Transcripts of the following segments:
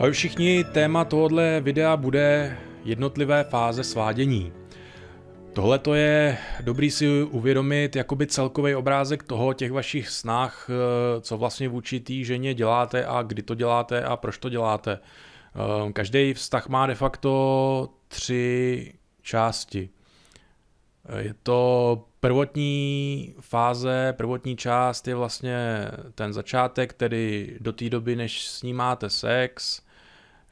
Ahoj všichni, téma tohohle videa bude jednotlivé fáze svádění. Tohle to je dobrý si uvědomit jakoby celkový obrázek toho těch vašich snách, eh, co vlastně vůči té ženě děláte a kdy to děláte a proč to děláte. Eh, Každý vztah má de facto tři části. Eh, je to prvotní fáze, prvotní část je vlastně ten začátek, tedy do té doby, než snímáte sex,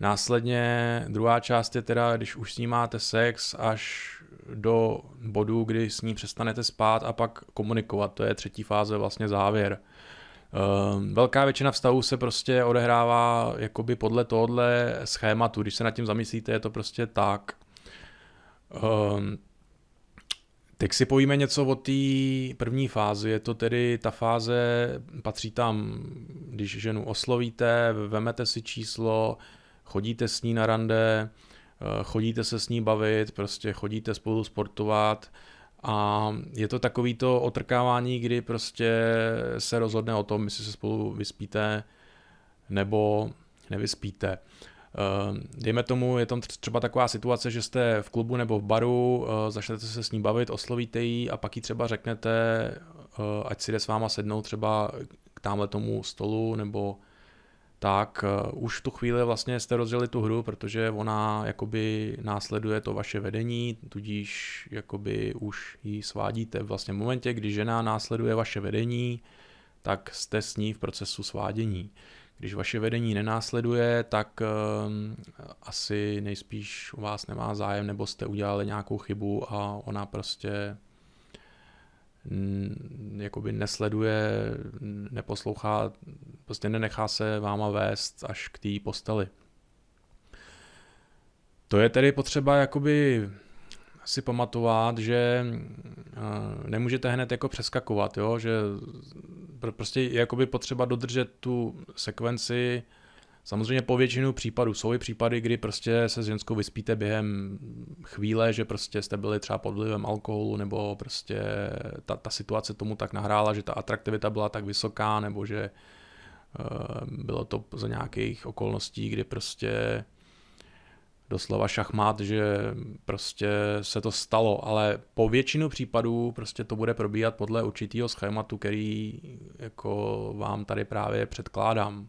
Následně druhá část je teda, když už snímáte sex až do bodu, kdy s ní přestanete spát a pak komunikovat. To je třetí fáze, vlastně závěr. Ehm, velká většina vztahů se prostě odehrává jakoby podle tohohle schématu. Když se nad tím zamyslíte, je to prostě tak. Ehm, teď si povíme něco o té první fázi. Je to tedy ta fáze, patří tam, když ženu oslovíte, vemete si číslo, chodíte s ní na rande, eh, chodíte se s ní bavit, prostě chodíte spolu sportovat a je to takový to otrkávání, kdy prostě se rozhodne o tom, jestli se spolu vyspíte nebo nevyspíte. Eh, dejme tomu, je tam třeba taková situace, že jste v klubu nebo v baru, eh, začnete se s ní bavit, oslovíte ji a pak ji třeba řeknete, ať si jde s váma sednout třeba k tamhle tomu stolu nebo tak eh, už v tu chvíli vlastně jste rozjeli tu hru, protože ona jakoby následuje to vaše vedení, tudíž jakoby už ji svádíte vlastně v momentě, kdy žena následuje vaše vedení, tak jste s ní v procesu svádění. Když vaše vedení nenásleduje, tak ehm, asi nejspíš u vás nemá zájem, nebo jste udělali nějakou chybu a ona prostě jakoby nesleduje, neposlouchá Prostě nenechá se váma vést až k té posteli. To je tedy potřeba jakoby si pamatovat, že eh, nemůžete hned jako přeskakovat, jo? že prostě je jakoby potřeba dodržet tu sekvenci Samozřejmě po většinu případů jsou i případy, kdy prostě se s ženskou vyspíte během chvíle, že prostě jste byli třeba pod vlivem alkoholu, nebo prostě ta, ta situace tomu tak nahrála, že ta atraktivita byla tak vysoká, nebo že Eh, bylo to za nějakých okolností, kdy prostě doslova šachmat, že prostě se to stalo, ale po většinu případů prostě to bude probíhat podle určitého schématu, který jako vám tady právě předkládám.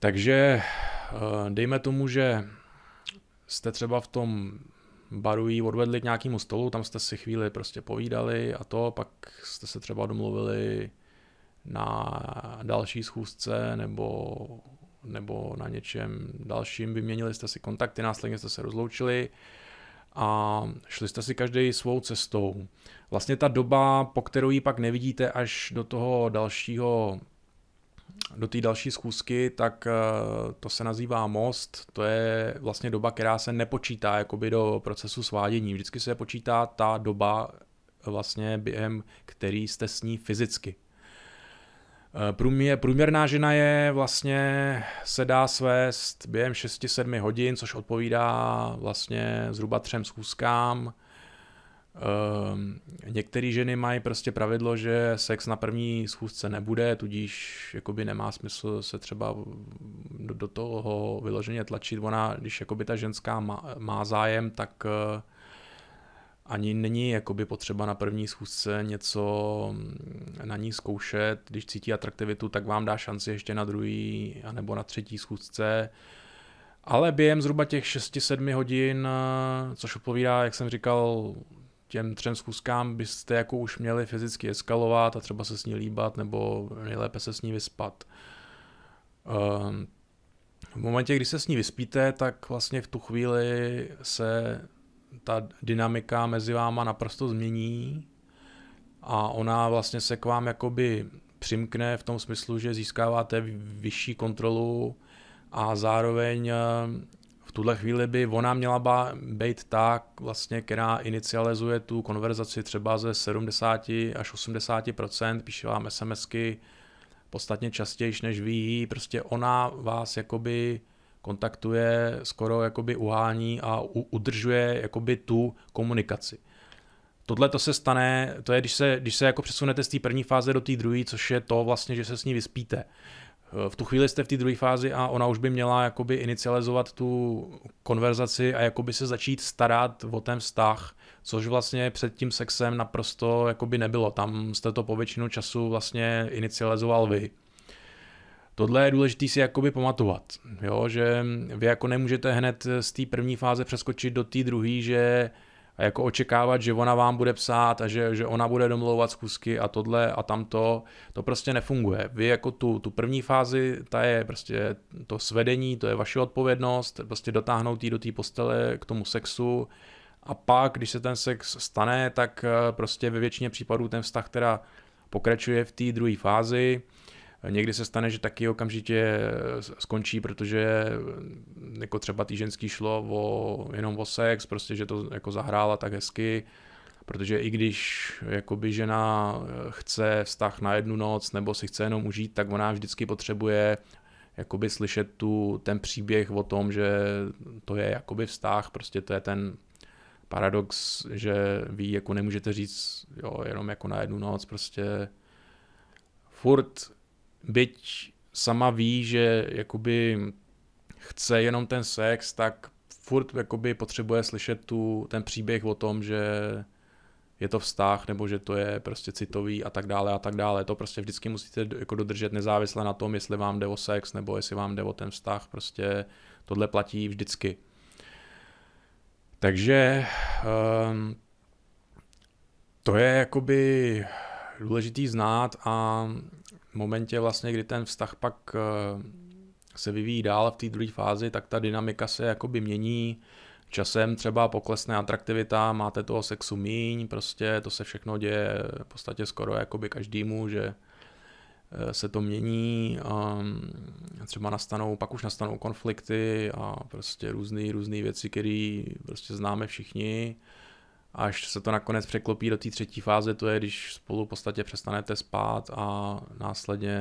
Takže eh, dejme tomu, že jste třeba v tom baru jí odvedli k nějakému stolu, tam jste si chvíli prostě povídali a to, pak jste se třeba domluvili na další schůzce nebo, nebo na něčem dalším. Vyměnili jste si kontakty, následně jste se rozloučili a šli jste si každý svou cestou. Vlastně ta doba, po kterou ji pak nevidíte až do toho dalšího do té další schůzky, tak eh, to se nazývá most, to je vlastně doba, která se nepočítá jakoby do procesu svádění. Vždycky se počítá ta doba, vlastně během který jste s ní fyzicky. Eh, Průměr, průměrná žena je vlastně, se dá svést během 6-7 hodin, což odpovídá vlastně zhruba třem schůzkám. Ehm, Některé ženy mají prostě pravidlo, že sex na první schůzce nebude, tudíž jakoby nemá smysl se třeba do, do toho vyloženě tlačit. Ona, když jakoby ta ženská má, má zájem, tak uh, ani není jakoby potřeba na první schůzce něco mm, na ní zkoušet. Když cítí atraktivitu, tak vám dá šanci ještě na druhý nebo na třetí schůzce. Ale během zhruba těch 6-7 hodin, eh, což odpovídá, jak jsem říkal, těm třem schůzkám byste jako už měli fyzicky eskalovat a třeba se s ní líbat nebo nejlépe se s ní vyspat. Ehm, v momentě, kdy se s ní vyspíte, tak vlastně v tu chvíli se ta dynamika mezi váma naprosto změní a ona vlastně se k vám jakoby přimkne v tom smyslu, že získáváte vyšší kontrolu a zároveň eh, v tuhle chvíli by ona měla být ta, vlastně, která inicializuje tu konverzaci třeba ze 70 až 80 píše vám SMSky podstatně častěji, než vy. Prostě ona vás jakoby kontaktuje, skoro jakoby uhání a udržuje jakoby tu komunikaci. Tohle to se stane, to je, když se, když se jako přesunete z té první fáze do té druhé, což je to vlastně, že se s ní vyspíte. Eh, v tu chvíli jste v té druhé fázi a ona už by měla jakoby inicializovat tu konverzaci a jakoby se začít starat o ten vztah, což vlastně před tím sexem naprosto jakoby nebylo. Tam jste to po většinu času vlastně inicializoval vy. Hmm Tohle je důležité si jakoby pamatovat, jo? že vy jako nemůžete hned z té první fáze přeskočit do té druhé, že jako očekávat, že ona vám bude psát a že, že ona bude domlouvat zkusky a tohle a tamto, to prostě nefunguje. Vy jako tu, tu první fázi, ta je prostě to svedení, to je vaše odpovědnost, prostě dotáhnout jí do té postele k tomu sexu a pak, když se ten sex stane, tak eh, prostě ve většině případů ten vztah teda pokračuje v té druhé fázi. Někdy se stane, že taky okamžitě eh, skončí, protože mm, jako třeba tý ženský šlo o, jenom o sex, prostě, že to jako zahrála tak hezky, protože i když jakoby žena eh, chce vztah na jednu noc nebo si chce jenom užít, tak ona vždycky potřebuje jakoby slyšet tu, ten příběh o tom, že to je jakoby vztah, prostě to je ten paradox, že vy jako nemůžete říct jo, jenom jako na jednu noc, prostě furt byť sama ví, že jakoby chce jenom ten sex, tak furt jakoby potřebuje slyšet tu, ten příběh o tom, že je to vztah, nebo že to je prostě citový a tak dále a tak dále. To prostě vždycky musíte jako dodržet nezávisle na tom, jestli vám jde o sex, nebo jestli vám jde o ten vztah, prostě tohle platí vždycky. Takže um, to je jakoby důležitý znát a momentě vlastně, kdy ten vztah pak eh, se vyvíjí dál v té druhé fázi, tak ta dynamika se jakoby mění, časem třeba poklesne atraktivita, máte toho sexu míň, prostě to se všechno děje v podstatě skoro jakoby každému, že eh, se to mění, ehm, třeba nastanou, pak už nastanou konflikty a prostě různé různé věci, které prostě známe všichni až se to nakonec překlopí do té třetí fáze, to je, když spolu v podstatě přestanete spát a následně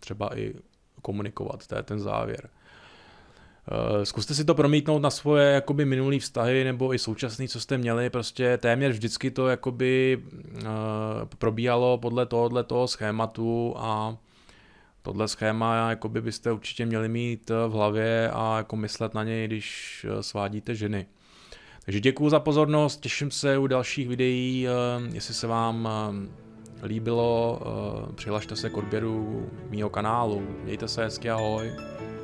třeba i komunikovat, to je ten závěr. Eh, zkuste si to promítnout na svoje jakoby minulý vztahy nebo i současný, co jste měli, prostě téměř vždycky to jakoby eh, probíhalo podle tohohle toho schématu a tohle schéma jakoby byste určitě měli mít eh, v hlavě a jako myslet na něj, když svádíte ženy. Takže děkuji za pozornost, těším se u dalších videí, eh, jestli se vám eh, líbilo, eh, přihlašte se k odběru mýho kanálu, mějte se hezky, ahoj.